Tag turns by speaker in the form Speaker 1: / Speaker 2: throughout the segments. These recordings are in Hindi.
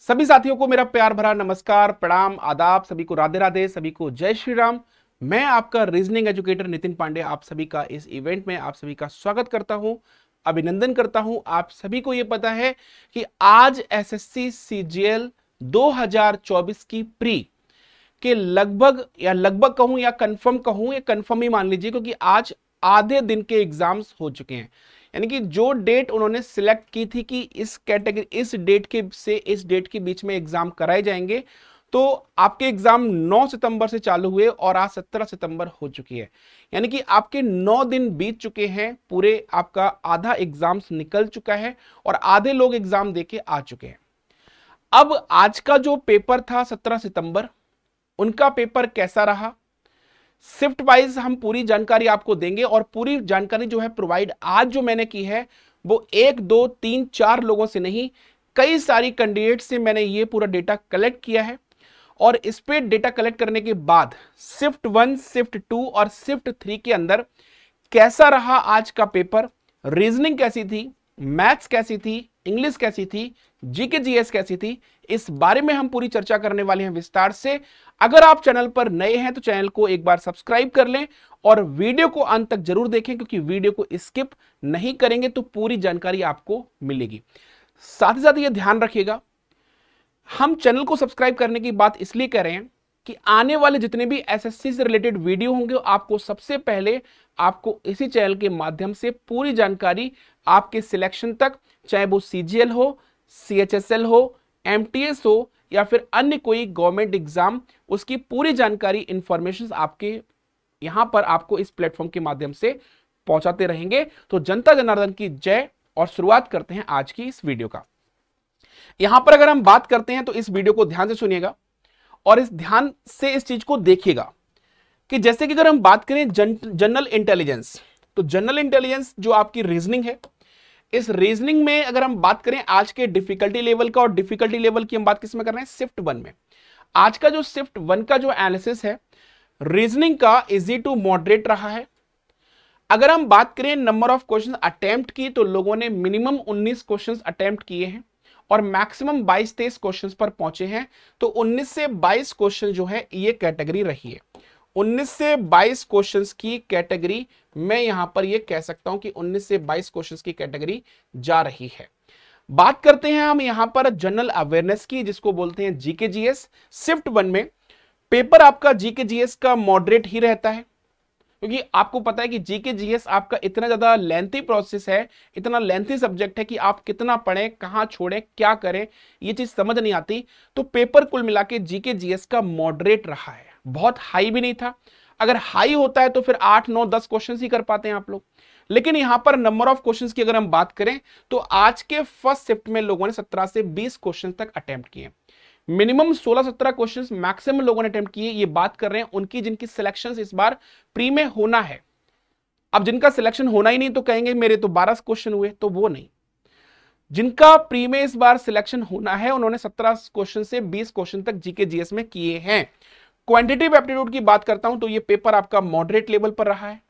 Speaker 1: सभी साथियों को मेरा प्यार भरा नमस्कार प्रणाम आदाब सभी को राधे राधे सभी को जय श्री राम मैं आपका रीजनिंग एजुकेटर नितिन पांडे आप सभी का इस इवेंट में आप सभी का स्वागत करता हूं अभिनंदन करता हूं आप सभी को यह पता है कि आज एसएससी सीजीएल 2024 की प्री के लगभग या लगभग कहूं या कंफर्म कहूं या कंफर्म ही मान लीजिए क्योंकि आज आधे दिन के एग्जाम्स हो चुके हैं यानी कि जो डेट उन्होंने सिलेक्ट की थी कि इस कैटेगरी इस डेट के से इस डेट के बीच में एग्जाम कराए जाएंगे तो आपके एग्जाम 9 सितंबर से चालू हुए और आज 17 सितंबर हो चुकी है यानी कि आपके 9 दिन बीत चुके हैं पूरे आपका आधा एग्जाम्स निकल चुका है और आधे लोग एग्जाम देके आ चुके हैं अब आज का जो पेपर था 17 सितंबर उनका पेपर कैसा रहा शिफ्ट वाइज हम पूरी जानकारी आपको देंगे और पूरी जानकारी जो है प्रोवाइड आज जो मैंने की है वो एक दो तीन चार लोगों से नहीं कई सारी कैंडिडेट से मैंने ये पूरा डेटा कलेक्ट किया है और इस पर डेटा कलेक्ट करने के बाद शिफ्ट वन शिफ्ट टू और शिफ्ट थ्री के अंदर कैसा रहा आज का पेपर रीजनिंग कैसी थी मैथ्स कैसी थी इंग्लिश कैसी थी जीके जीएस कैसी थी इस बारे में हम पूरी चर्चा करने वाले हैं विस्तार से अगर आप चैनल पर नए हैं तो चैनल को एक बार सब्सक्राइब कर लें और वीडियो को अंत तक जरूर देखें क्योंकि वीडियो को स्किप नहीं करेंगे तो पूरी जानकारी आपको मिलेगी साथ ही साथ ये ध्यान रखिएगा हम चैनल को सब्सक्राइब करने की बात इसलिए कह रहे हैं कि आने वाले जितने भी एसएससी से रिलेटेड वीडियो होंगे आपको सबसे पहले आपको इसी चैनल के माध्यम से पूरी जानकारी आपके सिलेक्शन तक चाहे वो सीजीएल हो सीएचएसएल हो एम हो या फिर अन्य कोई गवर्नमेंट एग्जाम उसकी पूरी जानकारी इंफॉर्मेशन आपके यहाँ पर आपको इस प्लेटफॉर्म के माध्यम से पहुंचाते रहेंगे तो जनता जनार्दन की जय और शुरुआत करते हैं आज की इस वीडियो का यहां पर अगर हम बात करते हैं तो इस वीडियो को ध्यान से सुनिएगा और इस ध्यान से इस चीज को देखिएगा कि जैसे कि अगर हम बात करें जन, जनरल इंटेलिजेंस तो जनरल इंटेलिजेंस जो आपकी रीजनिंग है इस रीजनिंग में अगर हम बात करें आज के डिफिकल्टी लेवल का और डिफिकल्टी लेवल की हम बात किस में कर रहे हैं शिफ्ट वन में आज का जो शिफ्ट वन का जो एनालिसिस है रीजनिंग का इजी टू मॉडरेट रहा है अगर हम बात करें नंबर ऑफ क्वेश्चन अटेम्प्ट की तो लोगों ने मिनिमम 19 क्वेश्चंस अटेम्प्ट किए हैं और मैक्सिमम 22 तेईस क्वेश्चंस पर पहुंचे हैं तो 19 से 22 क्वेश्चन जो है ये कैटेगरी रही है 19 से 22 क्वेश्चंस की कैटेगरी मैं यहां पर ये कह सकता हूं कि 19 से 22 क्वेश्चंस की कैटेगरी जा रही है बात करते हैं हम यहां पर जनरल अवेयरनेस की जिसको बोलते हैं जीके जीएस शिफ्ट वन में पेपर आपका जीके जीएस का मॉडरेट ही रहता है क्योंकि आपको पता है कि जीके जीएस आपका इतना ज्यादा लेंथी प्रोसेस है इतना लेंथी सब्जेक्ट है कि आप कितना पढ़ें कहां छोड़ें क्या करें यह चीज समझ नहीं आती तो पेपर कुल मिला के जीके जीएस का मॉडरेट रहा है बहुत हाई भी नहीं था अगर हाई होता है तो फिर आठ नौ दस क्वेश्चन ही कर पाते हैं आप लोग लेकिन यहां पर नंबर ऑफ क्वेश्चंस की अगर हम बात करें तो आज के फर्स्ट शिफ्ट में लोगों ने 17 से 20 क्वेश्चंस तक अटेम्प्ट किए मिनिमम 16-17 क्वेश्चंस मैक्सिमम लोगों ने अटेम्प्ट किए ये बात कर रहे हैं उनकी जिनकी सिलेक्शन इस बार प्री में होना है अब जिनका सिलेक्शन होना ही नहीं तो कहेंगे मेरे तो बारह क्वेश्चन हुए तो वो नहीं जिनका प्री में इस बार सिलेक्शन होना है उन्होंने सत्रह क्वेश्चन से बीस क्वेश्चन तक जीके जीएस में किए हैं क्वांटिटेटिव एप्टीट्यूड की बात करता हूं तो ये पेपर आपका मॉडरेट लेवल पर रहा है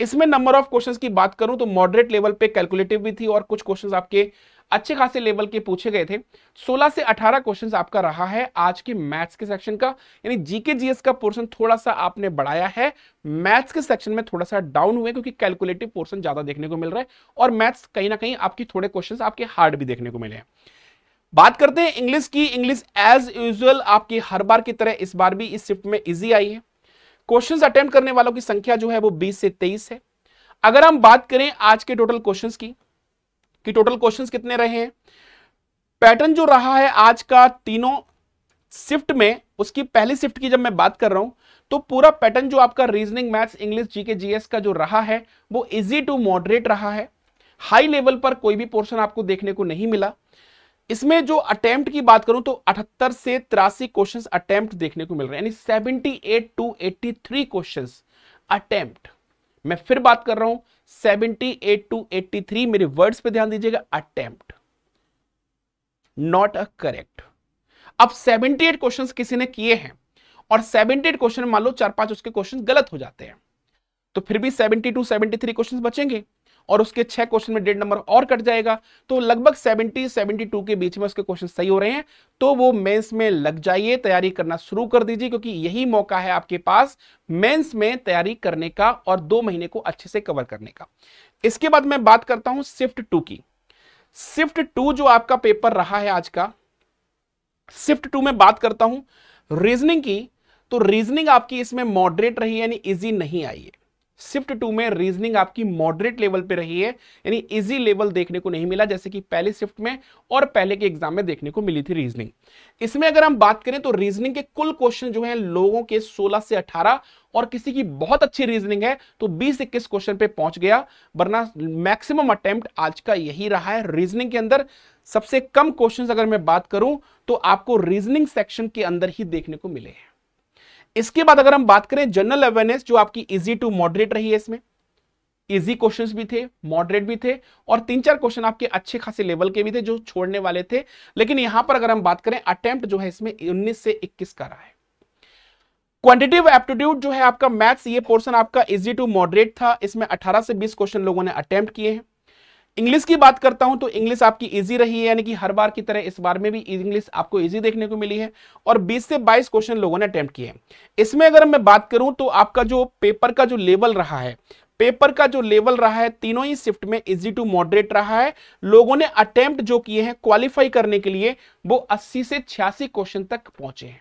Speaker 1: इसमें नंबर ऑफ क्वेश्चंस की बात करूं तो मॉडरेट लेवल पे कैलकुलेटिव भी थी और कुछ क्वेश्चंस आपके अच्छे खासे लेवल के पूछे गए थे 16 से 18 क्वेश्चंस आपका रहा है आज के मैथ्स के सेक्शन का यानी जीके जीएस का पोर्शन थोड़ा सा आपने बढ़ाया है मैथ्स के सेक्शन में थोड़ा सा डाउन हुए क्योंकि कैलकुलेटिव पोर्शन ज्यादा देखने को मिल रहा है और मैथ्स कहीं ना कहीं आपकी थोड़े क्वेश्चन आपके हार्ड भी देखने को मिले हैं बात करते हैं इंग्लिश की इंग्लिश एज यूजल आपकी हर बार की तरह इस बार भी इस शिफ्ट में इजी आई है क्वेश्चंस अटेम्प्ट करने वालों की संख्या जो है वो 20 से 23 है अगर हम बात करें आज के टोटल क्वेश्चंस की कि टोटल क्वेश्चंस कितने रहे हैं पैटर्न जो रहा है आज का तीनों शिफ्ट में उसकी पहली शिफ्ट की जब मैं बात कर रहा हूं तो पूरा पैटर्न जो आपका reasoning maths English GK GS का जो रहा है वो इजी टू मॉडरेट रहा है हाई लेवल पर कोई भी पोर्शन आपको देखने को नहीं मिला इसमें जो अटेम्प्ट की बात करूं तो अठहत्तर से तिरासी क्वेश्चंस अटेम्प्ट देखने को मिल रहे हैं यानी 78 टू थ्री क्वेश्चन अटेम्प्ट मैं फिर बात कर रहा हूं 78 टू थ्री मेरे वर्ड्स पे ध्यान दीजिएगा अटेम्प्ट नॉट अ करेक्ट अब 78 क्वेश्चंस किसी ने किए हैं और 78 क्वेश्चन मान लो चार पांच उसके क्वेश्चन गलत हो जाते हैं तो फिर भी सेवेंटी सेवेंटी थ्री क्वेश्चन बचेंगे और उसके छह क्वेश्चन में डेढ़ नंबर और कट जाएगा तो लगभग 70 72 के बीच में उसके क्वेश्चन सही हो रहे हैं तो वो मेंस में लग जाइए तैयारी करना शुरू कर दीजिए क्योंकि यही मौका है आपके पास मेंस में तैयारी करने का और दो महीने को अच्छे से कवर करने का इसके बाद मैं बात करता हूं शिफ्ट टू की शिफ्ट टू जो आपका पेपर रहा है आज का शिफ्ट टू में बात करता हूं रीजनिंग की तो रीजनिंग आपकी इसमें मॉडरेट रही यानी इजी नहीं आई है शिफ्ट टू में रीजनिंग आपकी मॉडरेट लेवल पे रही है यानी इजी लेवल देखने को नहीं मिला जैसे कि पहले शिफ्ट में और पहले के एग्जाम में देखने को मिली थी रीजनिंग इसमें अगर हम बात करें तो रीजनिंग के कुल क्वेश्चन जो है लोगों के 16 से 18 और किसी की बहुत अच्छी रीजनिंग है तो 20 इक्कीस क्वेश्चन पे पहुंच गया वरना मैक्सिमम अटेम्प्ट आज का यही रहा है रीजनिंग के अंदर सबसे कम क्वेश्चन अगर मैं बात करूं तो आपको रीजनिंग सेक्शन के अंदर ही देखने को मिले हैं इसके बाद अगर हम बात करें जनरल अवेयरनेस जो आपकी इजी टू मॉडरेट रही है इसमें इजी क्वेश्चंस भी थे मॉडरेट भी थे और तीन चार क्वेश्चन आपके अच्छे खासे लेवल के भी थे जो छोड़ने वाले थे लेकिन यहां पर अगर हम बात करें अटेम्प्ट जो है इसमें उन्नीस से इक्कीस का रहा है क्वांटिटिव एप्टीट्यूड जो है आपका मैथ्स ये पोर्शन आपका इजी टू मॉडरेट था इसमें 18 से 20 क्वेश्चन लोगों ने अटेम्प्ट किए हैं इंग्लिश की बात करता हूं तो इंग्लिश आपकी इजी रही है यानी कि हर बार की तरह इस बार में भी इंग्लिश आपको इजी देखने को मिली है और 20 से 22 क्वेश्चन लोगों ने अटेम्प्ट किए हैं इसमें अगर मैं बात करूं तो आपका जो पेपर का जो लेवल रहा है पेपर का जो लेवल रहा है तीनों ही शिफ्ट में इजी टू मॉडरेट रहा है लोगों ने अटेम्प्ट जो किए हैं क्वालिफाई करने के लिए वो अस्सी से छियासी क्वेश्चन तक पहुंचे हैं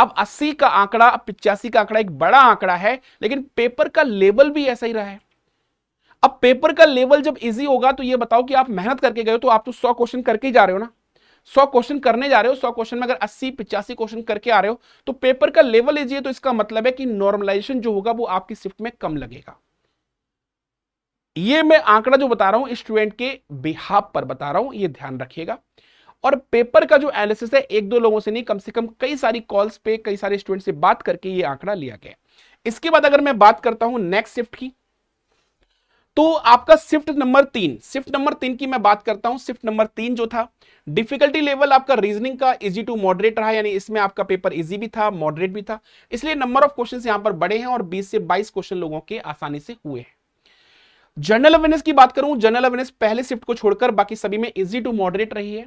Speaker 1: अब 80 का आंकड़ा पिचासी का आंकड़ा एक बड़ा आंकड़ा है लेकिन पेपर का लेवल भी ऐसा ही रहा है अब पेपर का लेवल जब इजी होगा तो ये बताओ कि आप मेहनत करके गए हो तो आप तो सौ क्वेश्चन करके ही जा रहे हो ना सौ क्वेश्चन करने जा रहे हो सौ क्वेश्चन में अगर अस्सी पिचासी क्वेश्चन करके आ रहे हो तो पेपर का लेवल इजी है तो इसका मतलब है कि नॉर्मलाइजेशन जो होगा वो आपकी शिफ्ट में कम लगेगा ये मैं आंकड़ा जो बता रहा हूं स्टूडेंट के बिहाब पर बता रहा हूं ये ध्यान रखिएगा और पेपर का जो एनालिसिस है एक दो लोगों से नहीं कम से कम कई सारी कॉल्स पे कई सारे स्टूडेंट से बात करके ये आंकड़ा लिया गया इसके बाद अगर मैं बात करता हूं नेक्स्ट शिफ्ट की तो आपका शिफ्ट नंबर तीन शिफ्ट नंबर तीन की मैं बात करता हूं शिफ्ट नंबर तीन जो था डिफिकल्टी लेवल आपका रीजनिंग का इजी टू मॉडरेट रहा यानी इसमें आपका पेपर इजी भी था मॉडरेट भी था इसलिए नंबर ऑफ क्वेश्चन यहां पर बड़े हैं और 20 से 22 क्वेश्चन लोगों के आसानी से हुए हैं जनरल अवेयरनेस की बात करूं जनरल अवेयरनेस पहले शिफ्ट को छोड़कर बाकी सभी में इजी टू मॉडरेट रही है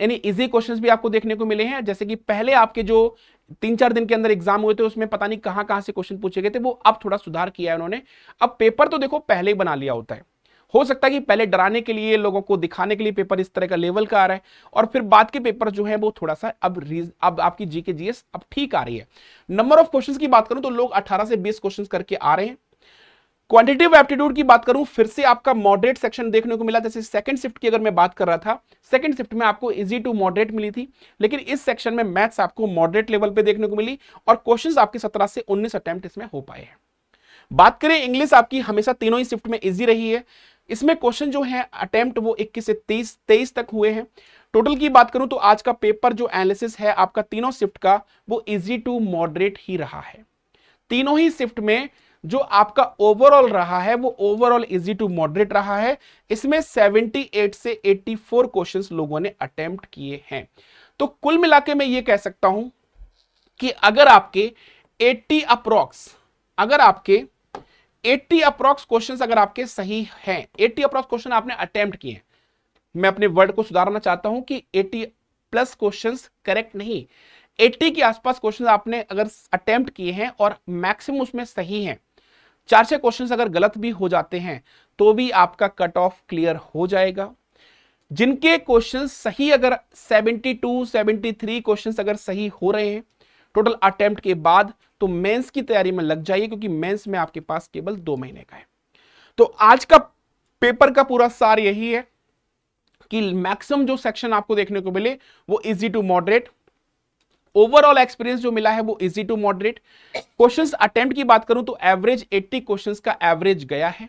Speaker 1: यानी इजी क्वेश्चंस भी आपको देखने को मिले हैं जैसे कि पहले आपके जो तीन चार दिन के अंदर एग्जाम हुए थे उसमें पता नहीं कहां कहां से क्वेश्चन पूछे गए थे वो अब थोड़ा सुधार किया है उन्होंने अब पेपर तो देखो पहले ही बना लिया होता है हो सकता है कि पहले डराने के लिए लोगों को दिखाने के लिए पेपर इस तरह का लेवल का आ रहा है और फिर बाद के पेपर जो है वो थोड़ा सा अब रीज अब आपकी जीके जीएस अब ठीक आ रही है नंबर ऑफ क्वेश्चंस की बात करूं तो लोग 18 से 20 क्वेश्चंस करके आ रहे हैं क्वांटिटेटिव एप्टीट्यूड की बात करूं फिर से आपका मॉडरेट सेक्शन देखने को मिला जैसे सेकंड शिफ्ट की अगर मैं बात कर रहा था सेकंड शिफ्ट में आपको इजी टू मॉडरेट मिली थी लेकिन इस सेक्शन में मैथ्स आपको मॉडरेट लेवल पे देखने को मिली और क्वेश्चंस आपके 17 से 19 अटेम्प्ट इसमें हो पाए हैं बात करें इंग्लिश आपकी हमेशा तीनों ही शिफ्ट में ईजी रही है इसमें क्वेश्चन जो है अटेम्प्ट वो इक्कीस से तेईस तेईस तक हुए हैं टोटल की बात करूं तो आज का पेपर जो एनालिसिस है आपका तीनों शिफ्ट का वो इजी टू मॉडरेट ही रहा है तीनों ही शिफ्ट में जो आपका ओवरऑल रहा है वो ओवरऑल इजी टू मॉडरेट रहा है इसमें 78 से 84 क्वेश्चंस लोगों ने अटेम्प्ट किए हैं तो कुल मिला मैं ये कह सकता हूं कि अगर आपके 80 अप्रोक्स अगर आपके 80 अप्रोक्स क्वेश्चंस अगर आपके सही हैं 80 अप्रोक्स क्वेश्चन आपने अटेम्प्ट किए मैं अपने वर्ड को सुधारना चाहता हूं कि एटी प्लस क्वेश्चन करेक्ट नहीं 80 के आसपास क्वेश्चंस आपने अगर अटेम्प्ट किए हैं और मैक्सिमम उसमें सही हैं चार छह क्वेश्चन अगर गलत भी हो जाते हैं तो भी आपका कट ऑफ क्लियर हो जाएगा जिनके क्वेश्चन सही अगर 72, 73 क्वेश्चन अगर सही हो रहे हैं टोटल अटेम्प्ट के बाद तो मेंस की तैयारी में लग जाइए क्योंकि मेंस में आपके पास केवल दो महीने का है तो आज का पेपर का पूरा सार यही है कि मैक्सिमम जो सेक्शन आपको देखने को मिले वो easy to moderate overall experience जो मिला है वो easy to moderate questions attempt की बात करूं तो एवरेज 80 क्वेश्चंस का एवरेज गया है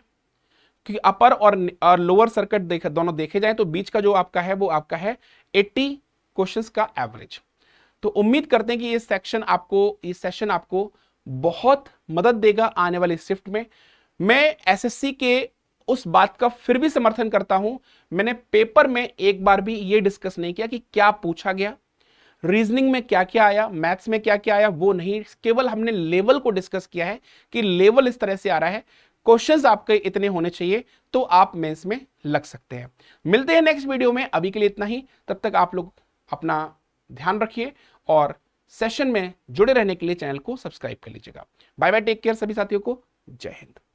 Speaker 1: क्योंकि अपर और, और लोअर सर्किट देख दोनों देखे जाए तो बीच का जो आपका है वो आपका है 80 क्वेश्चंस का एवरेज तो उम्मीद करते हैं कि ये सेक्शन आपको ये सेशन आपको बहुत मदद देगा आने वाले शिफ्ट में मैं एस के उस बात का फिर भी समर्थन करता हूं मैंने पेपर में एक बार भी ये डिस्कस नहीं किया कि क्या पूछा गया रीजनिंग में क्या क्या आया मैथ्स में क्या क्या आया वो नहीं केवल हमने लेवल को डिस्कस किया है कि लेवल इस तरह से आ रहा है क्वेश्चंस आपके इतने होने चाहिए तो आप मेंस में लग सकते हैं मिलते हैं नेक्स्ट वीडियो में अभी के लिए इतना ही तब तक आप लोग अपना ध्यान रखिए और सेशन में जुड़े रहने के लिए चैनल को सब्सक्राइब कर लीजिएगा बाय बाय टेक केयर सभी साथियों को जय हिंद